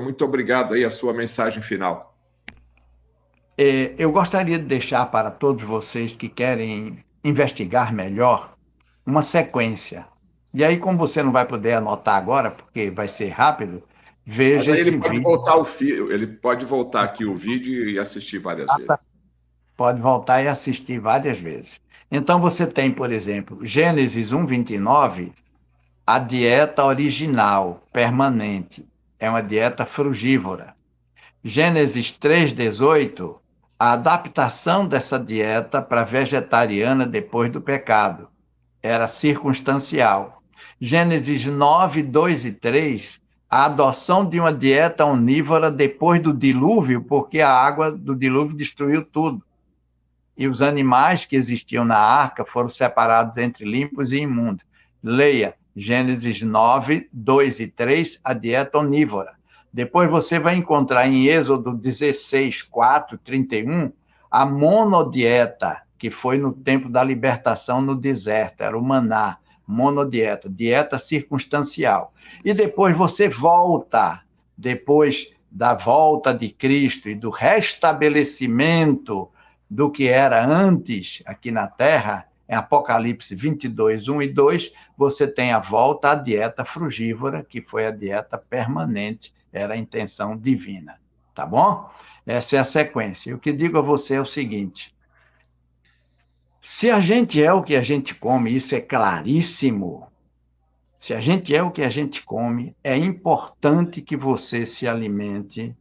Doutor, muito obrigado aí a sua mensagem final. É, eu gostaria de deixar para todos vocês que querem investigar melhor uma sequência. E aí, como você não vai poder anotar agora, porque vai ser rápido, veja Mas ele pode vídeo. voltar o fio, ele pode voltar aqui o vídeo e assistir várias ah, tá. vezes. Pode voltar e assistir várias vezes. Então você tem, por exemplo, Gênesis 1:29, a dieta original, permanente, é uma dieta frugívora. Gênesis 3,18, a adaptação dessa dieta para vegetariana depois do pecado era circunstancial. Gênesis 9, 2 e 3, a adoção de uma dieta onívora depois do dilúvio, porque a água do dilúvio destruiu tudo. E os animais que existiam na arca foram separados entre limpos e imundos. Leia Gênesis 9, 2 e 3, a dieta onívora. Depois você vai encontrar em Êxodo 16, 4, 31, a monodieta, que foi no tempo da libertação no deserto, era o maná, monodieta, dieta circunstancial. E depois você volta, depois da volta de Cristo e do restabelecimento do que era antes aqui na terra, em Apocalipse 22, 1 e 2, você tem a volta à dieta frugívora, que foi a dieta permanente, era a intenção divina. Tá bom? Essa é a sequência. E o que digo a você é o seguinte: se a gente é o que a gente come, isso é claríssimo. Se a gente é o que a gente come, é importante que você se alimente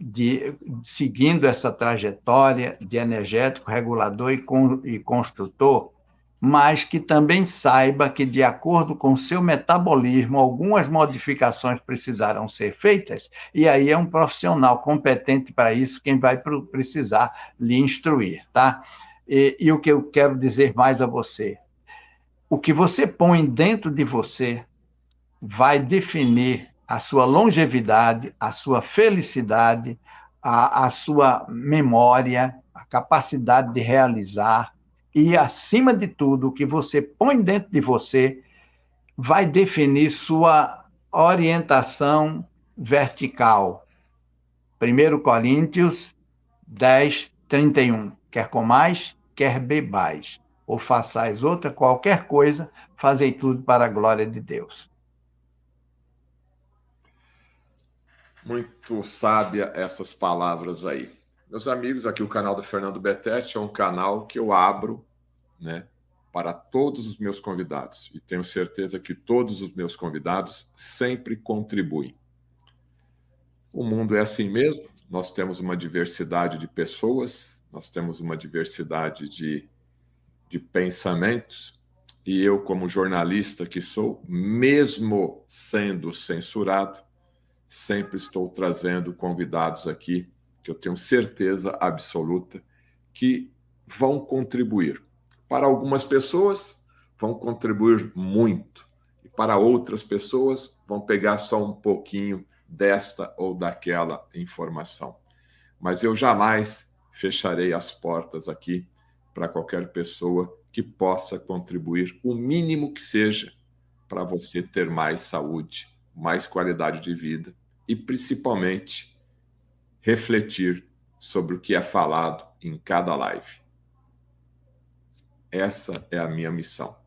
de, seguindo essa trajetória de energético, regulador e, con, e construtor, mas que também saiba que, de acordo com seu metabolismo, algumas modificações precisarão ser feitas, e aí é um profissional competente para isso quem vai precisar lhe instruir, tá? E, e o que eu quero dizer mais a você: o que você põe dentro de você vai definir a sua longevidade, a sua felicidade, a, a sua memória, a capacidade de realizar e, acima de tudo, o que você põe dentro de você vai definir sua orientação vertical. 1 Coríntios 10, 31. Quer comais, quer bebais, ou façais outra qualquer coisa, fazei tudo para a glória de Deus. Muito sábia essas palavras aí. Meus amigos, aqui o canal do Fernando Betete é um canal que eu abro né, para todos os meus convidados. E tenho certeza que todos os meus convidados sempre contribuem. O mundo é assim mesmo, nós temos uma diversidade de pessoas, nós temos uma diversidade de, de pensamentos, e eu, como jornalista que sou, mesmo sendo censurado, sempre estou trazendo convidados aqui que eu tenho certeza absoluta que vão contribuir. Para algumas pessoas, vão contribuir muito, e para outras pessoas, vão pegar só um pouquinho desta ou daquela informação. Mas eu jamais fecharei as portas aqui para qualquer pessoa que possa contribuir, o mínimo que seja, para você ter mais saúde, mais qualidade de vida e, principalmente, refletir sobre o que é falado em cada live. Essa é a minha missão.